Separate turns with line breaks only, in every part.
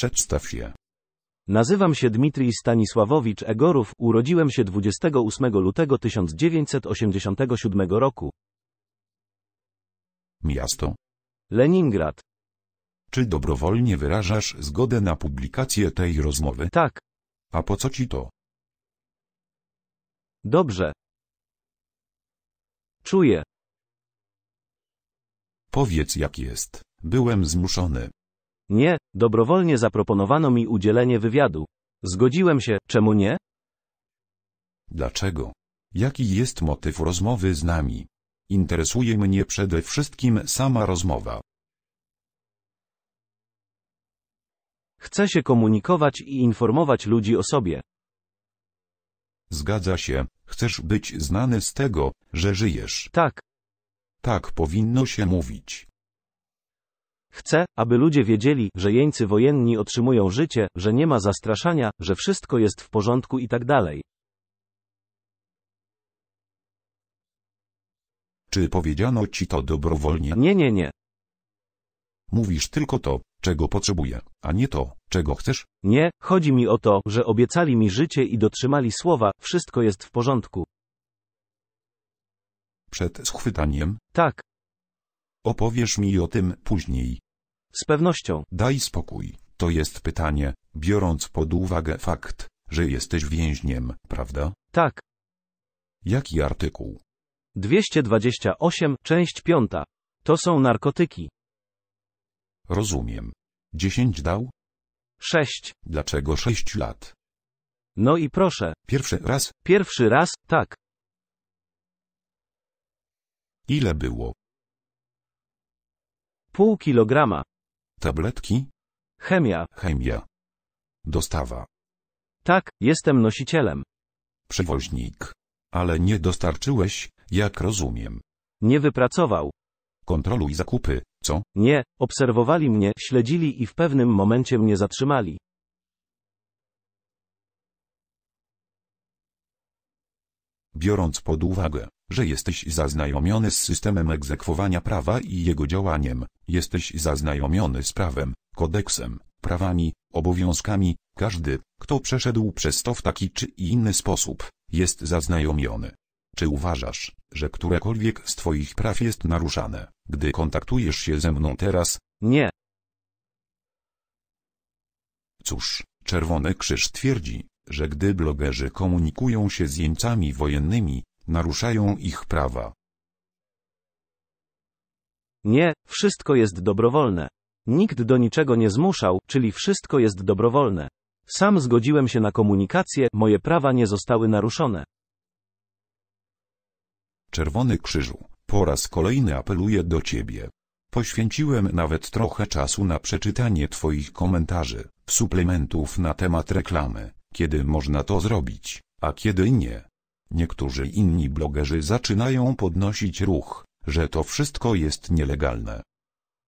Przedstaw się. Nazywam się Dmitrij Stanisławowicz Egorów, urodziłem się 28 lutego 1987 roku. Miasto. Leningrad. Czy dobrowolnie wyrażasz zgodę na publikację
tej rozmowy? Tak. A po co ci to?
Dobrze. Czuję. Powiedz jak jest. Byłem zmuszony. Nie, dobrowolnie zaproponowano mi udzielenie wywiadu. Zgodziłem się, czemu nie? Dlaczego?
Jaki jest motyw rozmowy z nami? Interesuje mnie przede wszystkim
sama rozmowa. Chcę się komunikować i informować ludzi o sobie. Zgadza się,
chcesz być znany z tego, że żyjesz. Tak. Tak powinno się mówić.
Chcę, aby ludzie wiedzieli, że jeńcy wojenni otrzymują życie, że nie ma zastraszania, że wszystko jest w porządku i tak dalej.
Czy powiedziano ci to dobrowolnie? Nie,
nie, nie. Mówisz tylko to, czego potrzebuję, a nie to, czego chcesz? Nie, chodzi mi o to, że obiecali mi życie i dotrzymali słowa, wszystko jest w porządku. Przed schwytaniem? Tak.
Opowiesz mi o tym później. Z pewnością. Daj spokój, to jest pytanie, biorąc pod uwagę fakt, że jesteś więźniem, prawda? Tak.
Jaki artykuł? 228, część 5. To są narkotyki. Rozumiem. 10 dał? 6. Dlaczego 6 lat? No i proszę. Pierwszy raz? Pierwszy raz, tak. Ile było? Pół kilograma. Tabletki? Chemia. Chemia. Dostawa. Tak, jestem nosicielem. Przewoźnik. Ale nie dostarczyłeś, jak rozumiem. Nie wypracował. Kontroluj zakupy, co? Nie, obserwowali mnie, śledzili i w pewnym momencie mnie zatrzymali.
biorąc pod uwagę, że jesteś zaznajomiony z systemem egzekwowania prawa i jego działaniem, jesteś zaznajomiony z prawem, kodeksem, prawami, obowiązkami, każdy, kto przeszedł przez to w taki czy inny sposób, jest zaznajomiony. Czy uważasz, że którekolwiek z Twoich praw jest naruszane, gdy kontaktujesz się ze mną teraz? Nie. Cóż, Czerwony Krzyż twierdzi, że gdy blogerzy komunikują się z jeńcami wojennymi, naruszają ich prawa.
Nie, wszystko jest dobrowolne. Nikt do niczego nie zmuszał, czyli wszystko jest dobrowolne. Sam zgodziłem się na komunikację, moje prawa nie zostały naruszone.
Czerwony Krzyżu, po raz kolejny apeluję do Ciebie. Poświęciłem nawet trochę czasu na przeczytanie Twoich komentarzy, suplementów na temat reklamy, kiedy można to zrobić, a kiedy nie. Niektórzy inni blogerzy zaczynają podnosić ruch, że to wszystko jest nielegalne.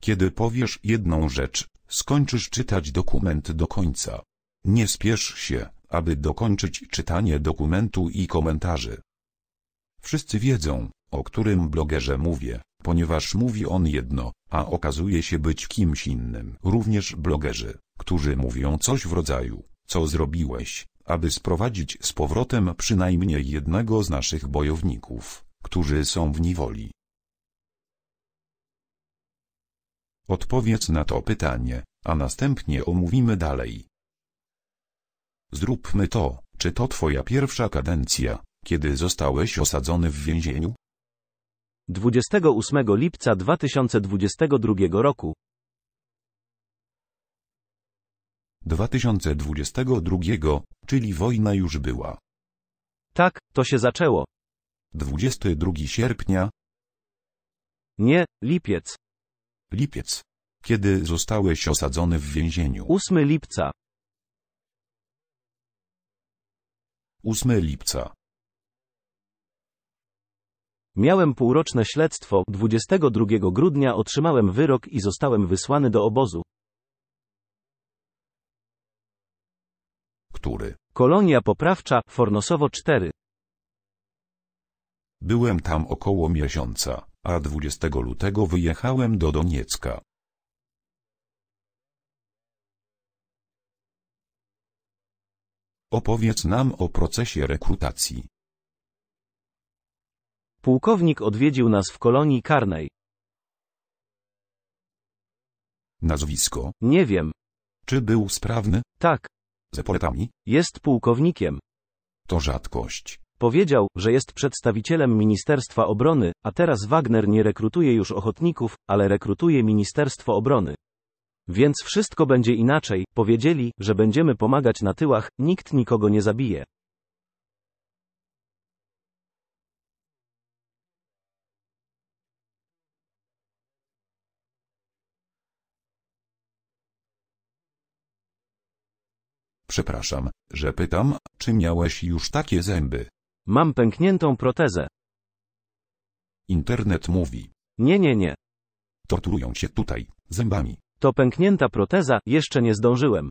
Kiedy powiesz jedną rzecz, skończysz czytać dokument do końca. Nie spiesz się, aby dokończyć czytanie dokumentu i komentarzy. Wszyscy wiedzą, o którym blogerze mówię, ponieważ mówi on jedno, a okazuje się być kimś innym. Również blogerzy, którzy mówią coś w rodzaju co zrobiłeś, aby sprowadzić z powrotem przynajmniej jednego z naszych bojowników, którzy są w niewoli? Odpowiedz na to pytanie, a następnie omówimy dalej. Zróbmy to, czy to twoja pierwsza kadencja, kiedy
zostałeś osadzony w więzieniu? 28 lipca 2022 roku
2022, czyli wojna już była. Tak, to się zaczęło. 22 sierpnia. Nie, lipiec. Lipiec. Kiedy zostałeś osadzony w więzieniu? 8 lipca.
8 lipca. Miałem półroczne śledztwo, 22 grudnia otrzymałem wyrok i zostałem wysłany do obozu. struktury. Kolonia poprawcza, Fornosowo 4.
Byłem tam około miesiąca, a 20 lutego wyjechałem do Doniecka.
Opowiedz nam o procesie rekrutacji. Pułkownik odwiedził nas w kolonii karnej. Nazwisko? Nie wiem. Czy był sprawny? Tak. Ze poetami? Jest pułkownikiem. To rzadkość. Powiedział, że jest przedstawicielem Ministerstwa Obrony, a teraz Wagner nie rekrutuje już ochotników, ale rekrutuje Ministerstwo Obrony. Więc wszystko będzie inaczej, powiedzieli, że będziemy pomagać na tyłach, nikt nikogo nie zabije.
Przepraszam, że pytam, czy miałeś już takie zęby? Mam pękniętą
protezę. Internet mówi. Nie, nie, nie. Torturują się tutaj, zębami. To pęknięta proteza, jeszcze nie zdążyłem.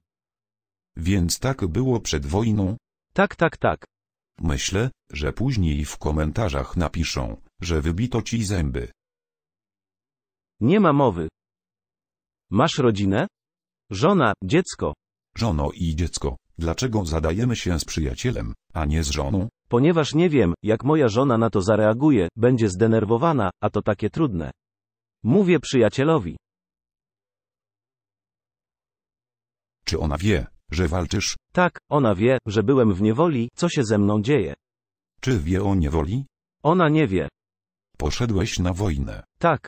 Więc tak było przed wojną? Tak, tak, tak. Myślę, że później w komentarzach napiszą, że wybito ci zęby. Nie
ma mowy. Masz rodzinę? Żona, dziecko żono i dziecko, dlaczego zadajemy się z przyjacielem, a nie z żoną? Ponieważ nie wiem, jak moja żona na to zareaguje, będzie zdenerwowana, a to takie trudne. Mówię przyjacielowi. Czy ona wie, że walczysz? Tak, ona wie, że byłem w niewoli, co się ze mną dzieje. Czy wie o niewoli? Ona nie wie. Poszedłeś na wojnę. Tak.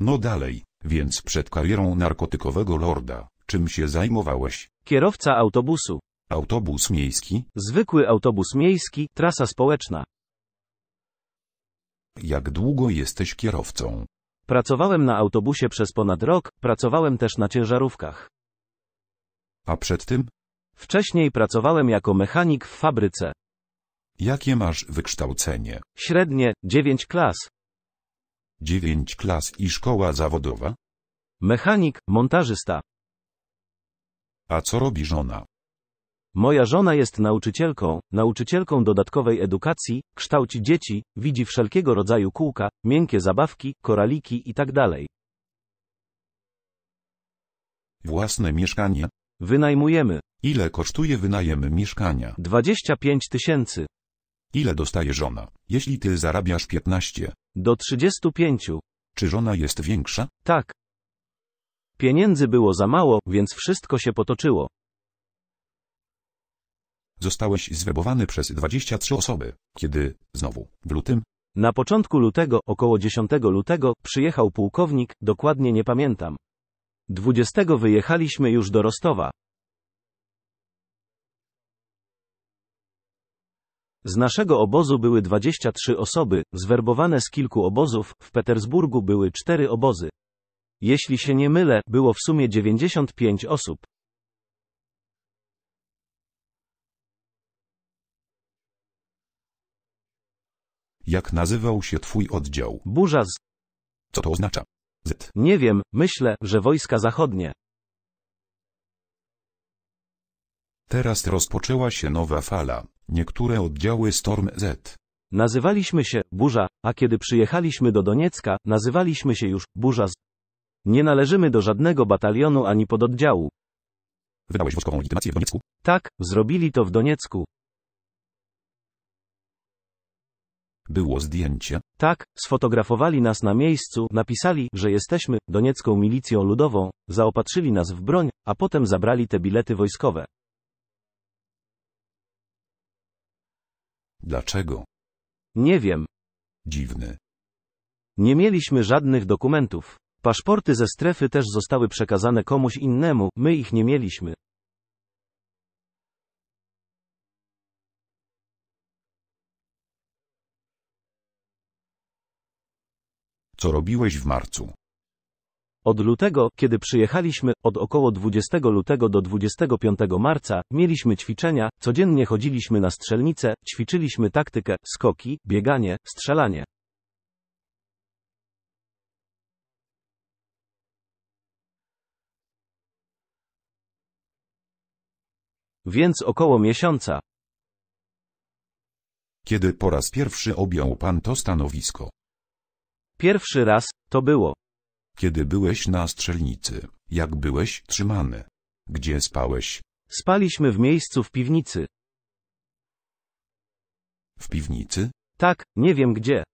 No dalej, więc przed karierą narkotykowego lorda, Czym się zajmowałeś?
Kierowca autobusu. Autobus miejski? Zwykły autobus miejski, trasa społeczna. Jak długo jesteś kierowcą? Pracowałem na autobusie przez ponad rok, pracowałem też na ciężarówkach. A przed tym? Wcześniej pracowałem jako mechanik w fabryce. Jakie masz wykształcenie? Średnie, dziewięć klas. Dziewięć klas i szkoła zawodowa? Mechanik, montażysta. A co robi żona? Moja żona jest nauczycielką, nauczycielką dodatkowej edukacji, kształci dzieci, widzi wszelkiego rodzaju kółka, miękkie zabawki, koraliki itd. Tak Własne mieszkanie? Wynajmujemy.
Ile kosztuje wynajem mieszkania? 25 tysięcy. Ile dostaje
żona, jeśli ty zarabiasz 15? Do 35. Czy żona jest większa? Tak. Pieniędzy było za mało, więc wszystko się potoczyło. Zostałeś zwebowany przez 23 osoby. Kiedy, znowu, w lutym? Na początku lutego, około 10 lutego, przyjechał pułkownik, dokładnie nie pamiętam. 20 wyjechaliśmy już do Rostowa. Z naszego obozu były 23 osoby, zwerbowane z kilku obozów, w Petersburgu były 4 obozy. Jeśli się nie mylę, było w sumie 95 osób. Jak nazywał się twój oddział? Burza z... Co to oznacza? Z. Nie wiem, myślę, że wojska zachodnie. Teraz rozpoczęła się nowa fala. Niektóre oddziały Storm Z. Nazywaliśmy się Burza, a kiedy przyjechaliśmy do Doniecka, nazywaliśmy się już Burza z. Nie należymy do żadnego batalionu ani pododdziału. Wydałeś wojskową legitymację w Doniecku? Tak, zrobili to w Doniecku. Było zdjęcie? Tak, sfotografowali nas na miejscu, napisali, że jesteśmy doniecką milicją ludową, zaopatrzyli nas w broń, a potem zabrali te bilety wojskowe. Dlaczego? Nie wiem. Dziwny. Nie mieliśmy żadnych dokumentów. Paszporty ze strefy też zostały przekazane komuś innemu, my ich nie mieliśmy. Co robiłeś w marcu? Od lutego, kiedy przyjechaliśmy, od około 20 lutego do 25 marca, mieliśmy ćwiczenia, codziennie chodziliśmy na strzelnicę, ćwiczyliśmy taktykę, skoki, bieganie, strzelanie. więc około miesiąca. Kiedy po raz pierwszy objął pan to stanowisko? Pierwszy raz, to było.
Kiedy byłeś na strzelnicy, jak byłeś trzymany? Gdzie spałeś?
Spaliśmy w miejscu w piwnicy.
W piwnicy?
Tak, nie wiem gdzie.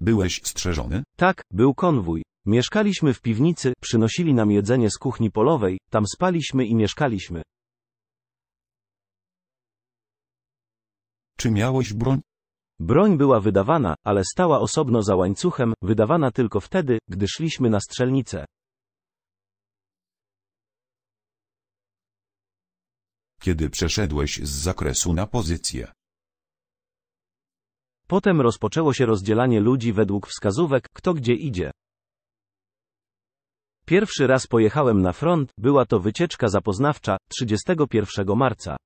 Byłeś strzeżony? Tak, był konwój. Mieszkaliśmy w piwnicy, przynosili nam jedzenie z kuchni polowej, tam spaliśmy i mieszkaliśmy. Czy miałeś broń? Broń była wydawana, ale stała osobno za łańcuchem, wydawana tylko wtedy, gdy szliśmy na strzelnicę. Kiedy przeszedłeś z zakresu na pozycję? Potem rozpoczęło się rozdzielanie ludzi według wskazówek, kto gdzie idzie. Pierwszy raz pojechałem na front, była to wycieczka zapoznawcza, 31 marca.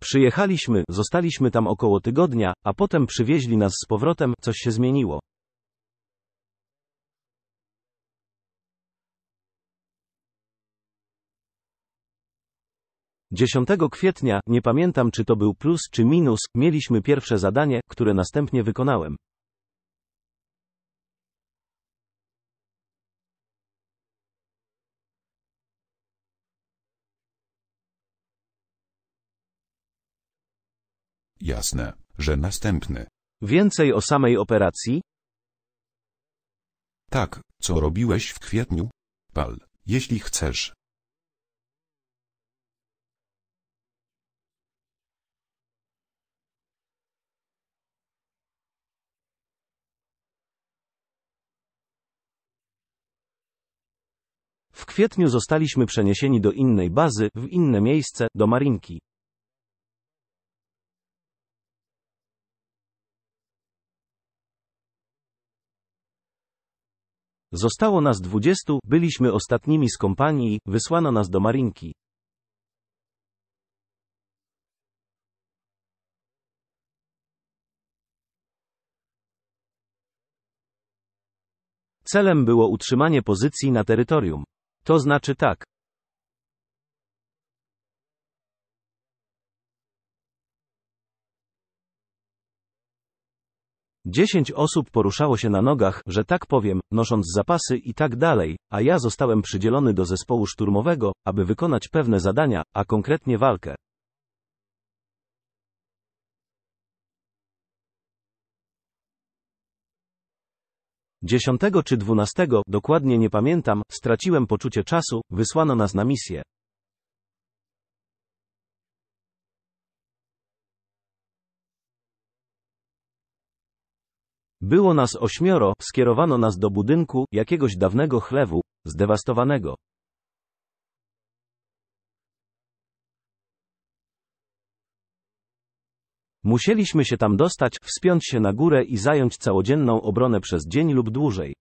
Przyjechaliśmy, zostaliśmy tam około tygodnia, a potem przywieźli nas z powrotem, coś się zmieniło. Dziesiątego kwietnia, nie pamiętam czy to był plus czy minus, mieliśmy pierwsze zadanie, które następnie wykonałem. Jasne, że następny. Więcej o samej operacji? Tak, co robiłeś w kwietniu? Pal, jeśli chcesz. W kwietniu zostaliśmy przeniesieni do innej bazy, w inne miejsce, do Marinki. Zostało nas dwudziestu, byliśmy ostatnimi z kompanii, wysłano nas do Marinki. Celem było utrzymanie pozycji na terytorium. To znaczy tak. Dziesięć osób poruszało się na nogach, że tak powiem, nosząc zapasy i tak dalej, a ja zostałem przydzielony do zespołu szturmowego, aby wykonać pewne zadania, a konkretnie walkę. Dziesiątego czy dwunastego, dokładnie nie pamiętam, straciłem poczucie czasu, wysłano nas na misję. Było nas ośmioro, skierowano nas do budynku, jakiegoś dawnego chlewu, zdewastowanego. Musieliśmy się tam dostać, wspiąć się na górę i zająć całodzienną obronę przez dzień lub dłużej.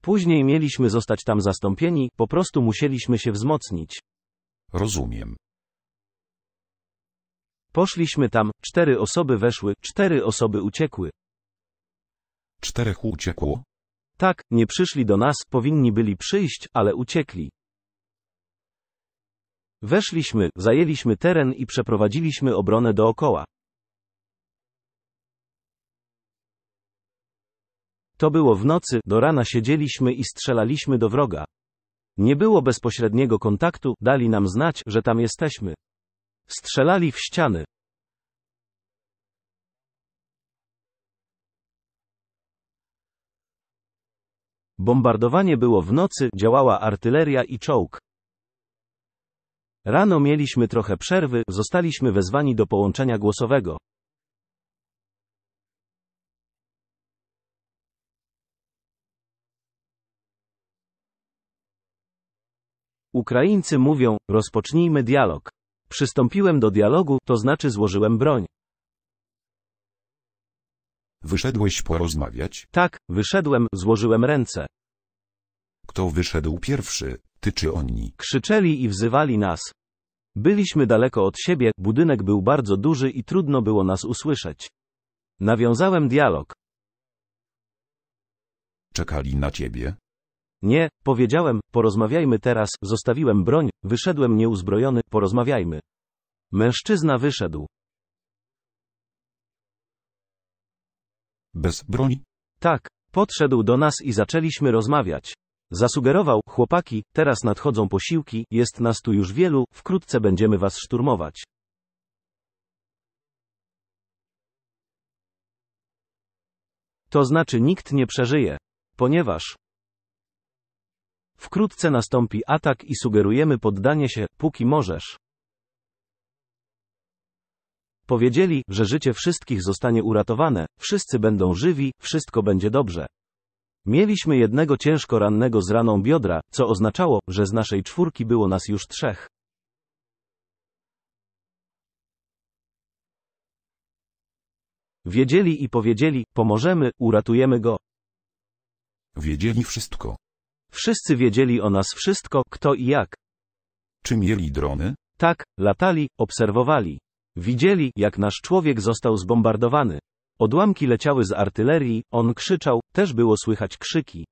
Później mieliśmy zostać tam zastąpieni, po prostu musieliśmy się wzmocnić. Rozumiem. Poszliśmy tam, cztery osoby weszły, cztery osoby uciekły. Czterech uciekło? Tak, nie przyszli do nas, powinni byli przyjść, ale uciekli. Weszliśmy, zajęliśmy teren i przeprowadziliśmy obronę dookoła. To było w nocy, do rana siedzieliśmy i strzelaliśmy do wroga. Nie było bezpośredniego kontaktu, dali nam znać, że tam jesteśmy. Strzelali w ściany. Bombardowanie było w nocy, działała artyleria i czołg. Rano mieliśmy trochę przerwy, zostaliśmy wezwani do połączenia głosowego. Ukraińcy mówią, rozpocznijmy dialog. Przystąpiłem do dialogu, to znaczy złożyłem broń. Wyszedłeś porozmawiać? Tak, wyszedłem, złożyłem ręce. Kto wyszedł pierwszy, ty czy oni? Krzyczeli i wzywali nas. Byliśmy daleko od siebie, budynek był bardzo duży i trudno było nas usłyszeć. Nawiązałem dialog. Czekali na ciebie? Nie, powiedziałem, porozmawiajmy teraz, zostawiłem broń, wyszedłem nieuzbrojony, porozmawiajmy. Mężczyzna wyszedł. Bez broni? Tak, podszedł do nas i zaczęliśmy rozmawiać. Zasugerował, chłopaki, teraz nadchodzą posiłki, jest nas tu już wielu, wkrótce będziemy was szturmować. To znaczy nikt nie przeżyje. Ponieważ Wkrótce nastąpi atak i sugerujemy poddanie się, póki możesz. Powiedzieli, że życie wszystkich zostanie uratowane, wszyscy będą żywi, wszystko będzie dobrze. Mieliśmy jednego ciężko rannego z raną biodra, co oznaczało, że z naszej czwórki było nas już trzech. Wiedzieli i powiedzieli, pomożemy, uratujemy go. Wiedzieli wszystko. Wszyscy wiedzieli o nas wszystko, kto i jak. Czy mieli drony? Tak, latali, obserwowali. Widzieli, jak nasz człowiek został zbombardowany. Odłamki leciały z artylerii, on krzyczał, też było słychać krzyki.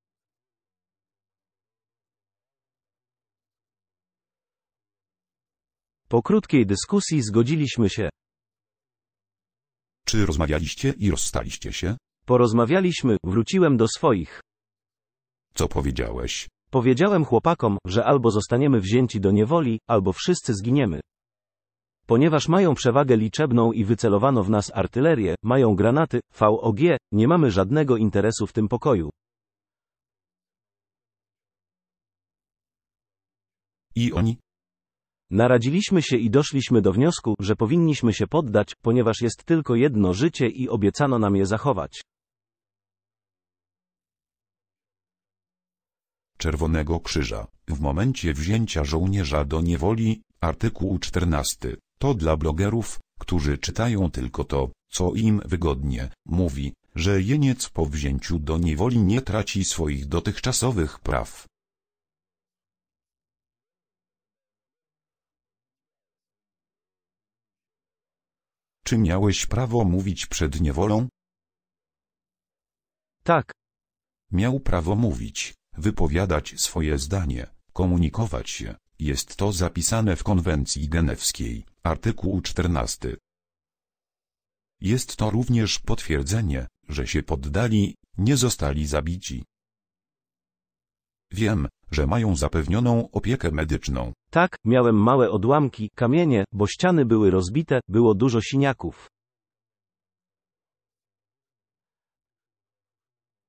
Po krótkiej dyskusji zgodziliśmy się. Czy rozmawialiście i rozstaliście się? Porozmawialiśmy, wróciłem do swoich. Co powiedziałeś? Powiedziałem chłopakom, że albo zostaniemy wzięci do niewoli, albo wszyscy zginiemy. Ponieważ mają przewagę liczebną i wycelowano w nas artylerię, mają granaty, VOG, nie mamy żadnego interesu w tym pokoju. I oni? Naradziliśmy się i doszliśmy do wniosku, że powinniśmy się poddać, ponieważ jest tylko jedno życie i obiecano nam je zachować.
Czerwonego Krzyża, w momencie wzięcia żołnierza do niewoli, artykuł 14, to dla blogerów, którzy czytają tylko to, co im wygodnie, mówi, że jeniec po wzięciu do niewoli nie traci swoich dotychczasowych praw. Czy miałeś prawo mówić przed niewolą? Tak. Miał prawo mówić wypowiadać swoje zdanie, komunikować się. Jest to zapisane w konwencji genewskiej, artykuł 14. Jest to również potwierdzenie, że się poddali, nie zostali zabici.
Wiem, że mają zapewnioną opiekę medyczną. Tak, miałem małe odłamki, kamienie, bo ściany były rozbite, było dużo siniaków.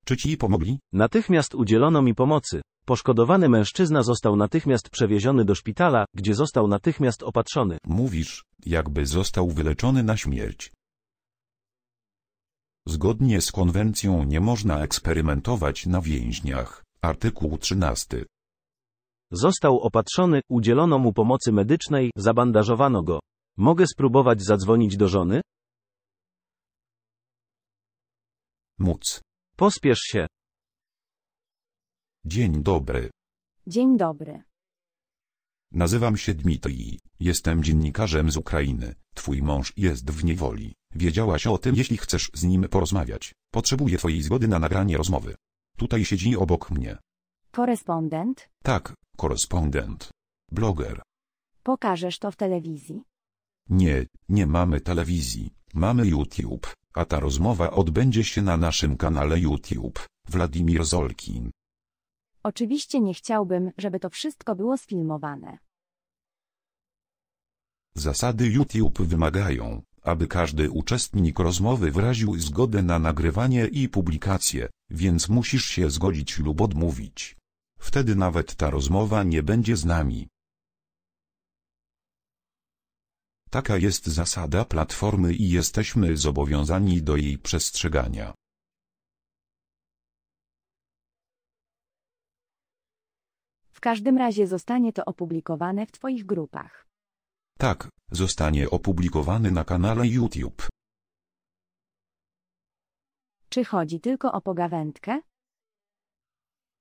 Czy ci pomogli? Natychmiast udzielono mi pomocy. Poszkodowany mężczyzna został natychmiast przewieziony do szpitala, gdzie został natychmiast opatrzony. Mówisz, jakby został wyleczony na śmierć.
Zgodnie z konwencją nie można eksperymentować na więźniach.
Artykuł 13. Został opatrzony, udzielono mu pomocy medycznej, zabandażowano go. Mogę spróbować zadzwonić do żony? Móc. Pospiesz się.
Dzień dobry.
Dzień dobry.
Nazywam się Dmitrij, jestem dziennikarzem z Ukrainy. Twój mąż jest w niewoli. Wiedziałaś o tym, jeśli chcesz z nim porozmawiać. Potrzebuję twojej zgody na nagranie rozmowy. Tutaj siedzi obok mnie.
Korespondent?
Tak, korespondent. Bloger.
Pokażesz to w telewizji?
Nie, nie mamy telewizji. Mamy YouTube a ta rozmowa odbędzie się na naszym kanale YouTube, Wladimir Zolkin.
Oczywiście nie chciałbym, żeby to wszystko było sfilmowane.
Zasady YouTube wymagają, aby każdy uczestnik rozmowy wyraził zgodę na nagrywanie i publikację, więc musisz się zgodzić lub odmówić. Wtedy nawet ta rozmowa nie będzie z nami. Taka jest zasada Platformy i jesteśmy zobowiązani do jej przestrzegania.
W każdym razie zostanie to opublikowane w Twoich grupach.
Tak, zostanie opublikowany na kanale YouTube.
Czy chodzi tylko o pogawędkę?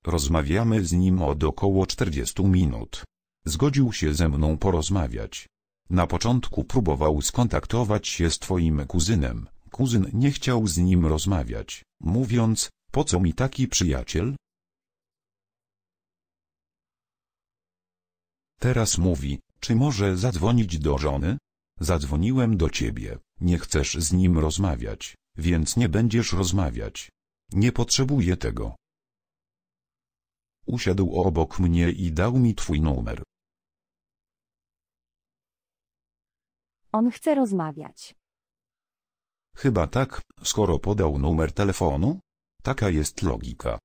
Rozmawiamy z nim od około 40 minut. Zgodził się ze mną porozmawiać. Na początku próbował skontaktować się z twoim kuzynem. Kuzyn nie chciał z nim rozmawiać, mówiąc, po co mi taki przyjaciel? Teraz mówi, czy może zadzwonić do żony? Zadzwoniłem do ciebie, nie chcesz z nim rozmawiać, więc nie będziesz rozmawiać. Nie potrzebuję tego. Usiadł obok mnie i dał mi twój numer.
On chce rozmawiać.
Chyba tak, skoro podał numer telefonu? Taka jest logika.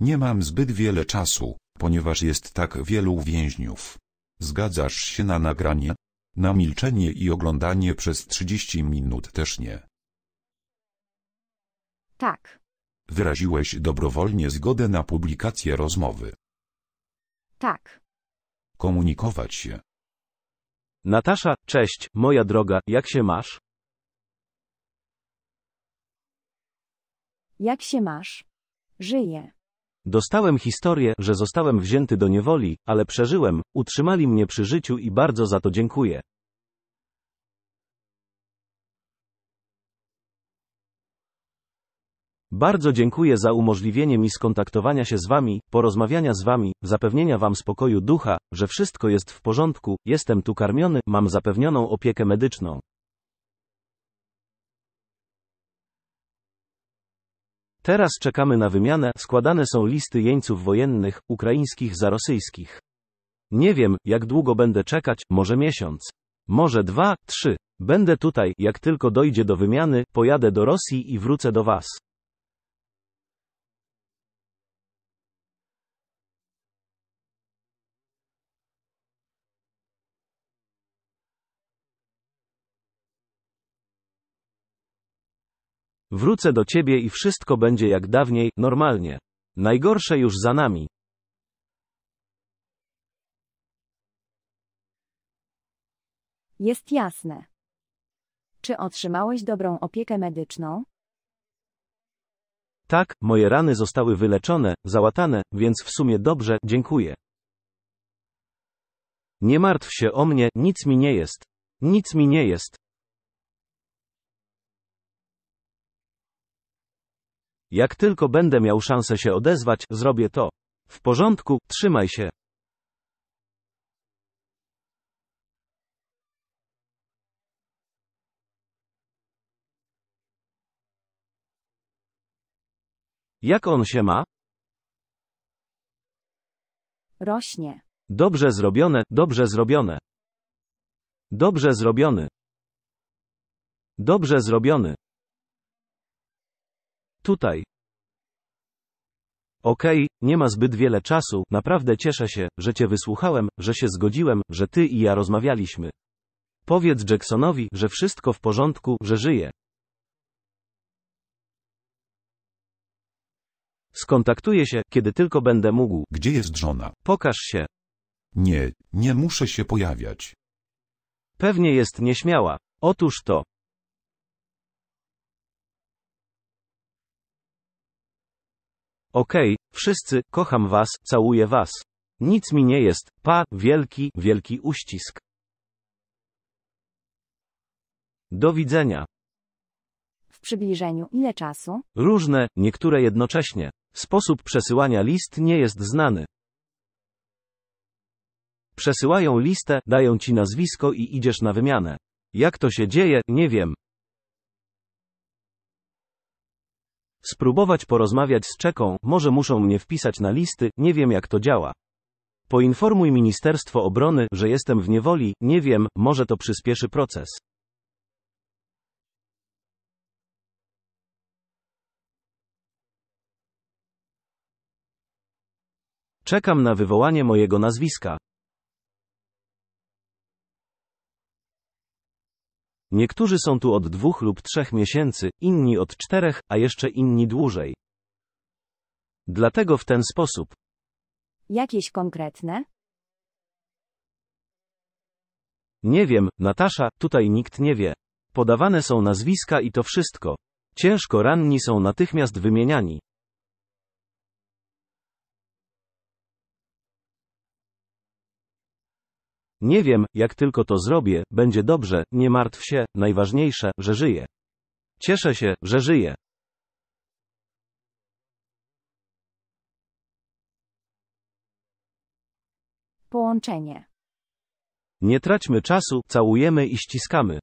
Nie mam zbyt wiele czasu, ponieważ jest tak wielu więźniów. Zgadzasz się na nagranie? Na milczenie i oglądanie przez 30 minut też nie. Tak. Wyraziłeś dobrowolnie zgodę na publikację rozmowy.
Tak.
Komunikować się. Natasza, cześć, moja droga, jak się masz?
Jak się masz? Żyję.
Dostałem historię, że zostałem wzięty do niewoli, ale przeżyłem, utrzymali mnie przy życiu i bardzo za to dziękuję. Bardzo dziękuję za umożliwienie mi skontaktowania się z Wami, porozmawiania z Wami, zapewnienia Wam spokoju ducha, że wszystko jest w porządku, jestem tu karmiony, mam zapewnioną opiekę medyczną. Teraz czekamy na wymianę, składane są listy jeńców wojennych, ukraińskich za rosyjskich. Nie wiem, jak długo będę czekać, może miesiąc. Może dwa, trzy. Będę tutaj, jak tylko dojdzie do wymiany, pojadę do Rosji i wrócę do Was. Wrócę do ciebie i wszystko będzie jak dawniej, normalnie. Najgorsze już za nami.
Jest jasne. Czy otrzymałeś dobrą opiekę medyczną?
Tak, moje rany zostały wyleczone, załatane, więc w sumie dobrze, dziękuję. Nie martw się o mnie, nic mi nie jest. Nic mi nie jest. Jak tylko będę miał szansę się odezwać, zrobię to. W porządku, trzymaj się. Jak on się ma? Rośnie. Dobrze zrobione, dobrze zrobione. Dobrze zrobiony. Dobrze zrobiony. Tutaj. Okej, okay, nie ma zbyt wiele czasu, naprawdę cieszę się, że cię wysłuchałem, że się zgodziłem, że ty i ja rozmawialiśmy. Powiedz Jacksonowi, że wszystko w porządku, że żyje. Skontaktuję się, kiedy tylko będę mógł. Gdzie jest żona? Pokaż się. Nie, nie muszę się pojawiać. Pewnie jest nieśmiała. Otóż to. Okej, okay, wszyscy, kocham was, całuję was. Nic mi nie jest, pa, wielki, wielki uścisk. Do widzenia.
W przybliżeniu ile czasu?
Różne, niektóre jednocześnie. Sposób przesyłania list nie jest znany. Przesyłają listę, dają ci nazwisko i idziesz na wymianę. Jak to się dzieje, nie wiem. Spróbować porozmawiać z czeką, może muszą mnie wpisać na listy, nie wiem jak to działa. Poinformuj Ministerstwo Obrony, że jestem w niewoli, nie wiem, może to przyspieszy proces. Czekam na wywołanie mojego nazwiska. Niektórzy są tu od dwóch lub trzech miesięcy, inni od czterech, a jeszcze inni dłużej. Dlatego w ten sposób.
Jakieś konkretne?
Nie wiem, Natasza, tutaj nikt nie wie. Podawane są nazwiska i to wszystko. Ciężko ranni są natychmiast wymieniani. Nie wiem, jak tylko to zrobię, będzie dobrze, nie martw się, najważniejsze, że żyję. Cieszę się, że żyję.
Połączenie.
Nie traćmy czasu, całujemy i ściskamy.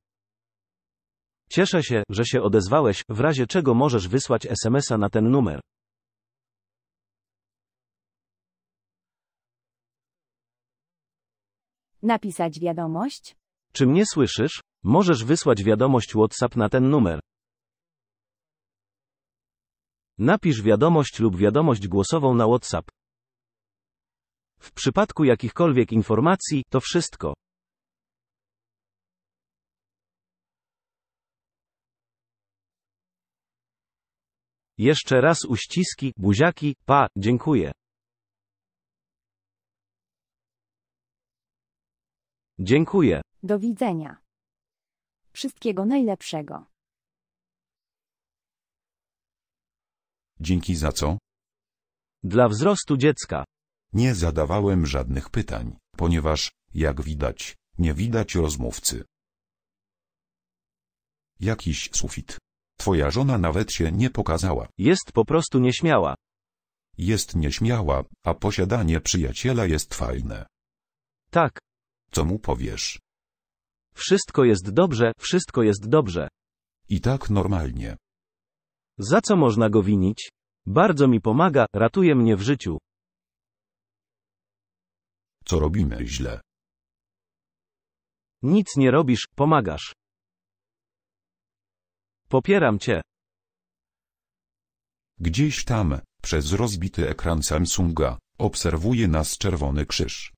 Cieszę się, że się odezwałeś, w razie czego możesz wysłać SMS-a na ten numer.
Napisać wiadomość?
Czy mnie słyszysz? Możesz wysłać wiadomość WhatsApp na ten numer. Napisz wiadomość lub wiadomość głosową na WhatsApp. W przypadku jakichkolwiek informacji, to wszystko. Jeszcze raz uściski, buziaki, pa, dziękuję. Dziękuję.
Do widzenia. Wszystkiego najlepszego.
Dzięki za co? Dla wzrostu dziecka. Nie zadawałem żadnych pytań, ponieważ, jak widać, nie widać rozmówcy. Jakiś sufit. Twoja żona nawet się nie pokazała. Jest po prostu nieśmiała. Jest nieśmiała, a posiadanie przyjaciela jest fajne.
Tak. Co mu powiesz? Wszystko jest dobrze, wszystko jest dobrze. I tak normalnie. Za co można go winić? Bardzo mi pomaga, ratuje mnie w życiu. Co robimy źle? Nic nie robisz, pomagasz. Popieram cię.
Gdzieś tam, przez rozbity ekran Samsunga, obserwuje nas Czerwony Krzyż.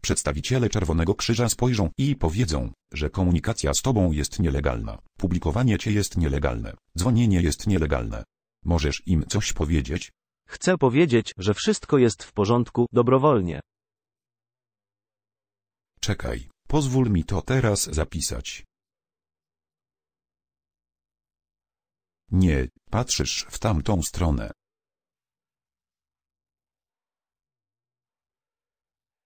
Przedstawiciele Czerwonego Krzyża spojrzą i powiedzą, że komunikacja z tobą jest nielegalna, publikowanie cię jest nielegalne,
dzwonienie jest nielegalne. Możesz im coś powiedzieć? Chcę powiedzieć, że wszystko jest w porządku, dobrowolnie. Czekaj, pozwól mi to teraz zapisać. Nie, patrzysz w tamtą stronę.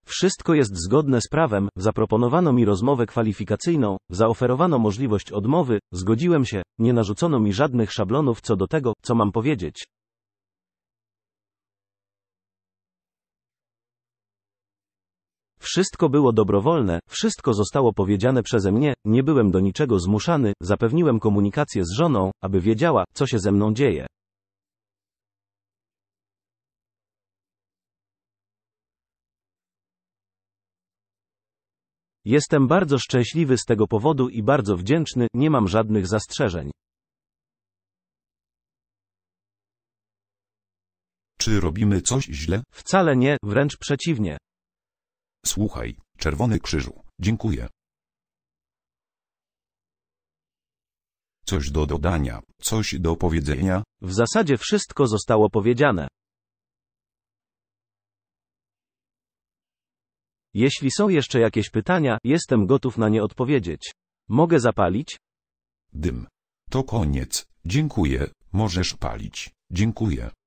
Wszystko jest zgodne z prawem, zaproponowano mi rozmowę kwalifikacyjną, zaoferowano możliwość odmowy, zgodziłem się, nie narzucono mi żadnych szablonów co do tego, co mam powiedzieć. Wszystko było dobrowolne, wszystko zostało powiedziane przeze mnie, nie byłem do niczego zmuszany, zapewniłem komunikację z żoną, aby wiedziała, co się ze mną dzieje. Jestem bardzo szczęśliwy z tego powodu i bardzo wdzięczny, nie mam żadnych zastrzeżeń. Czy
robimy coś źle? Wcale nie, wręcz przeciwnie. Słuchaj, Czerwony Krzyżu, dziękuję.
Coś do dodania, coś do powiedzenia? W zasadzie wszystko zostało powiedziane. Jeśli są jeszcze jakieś pytania, jestem gotów na nie odpowiedzieć. Mogę zapalić? Dym. To koniec. Dziękuję. Możesz palić. Dziękuję.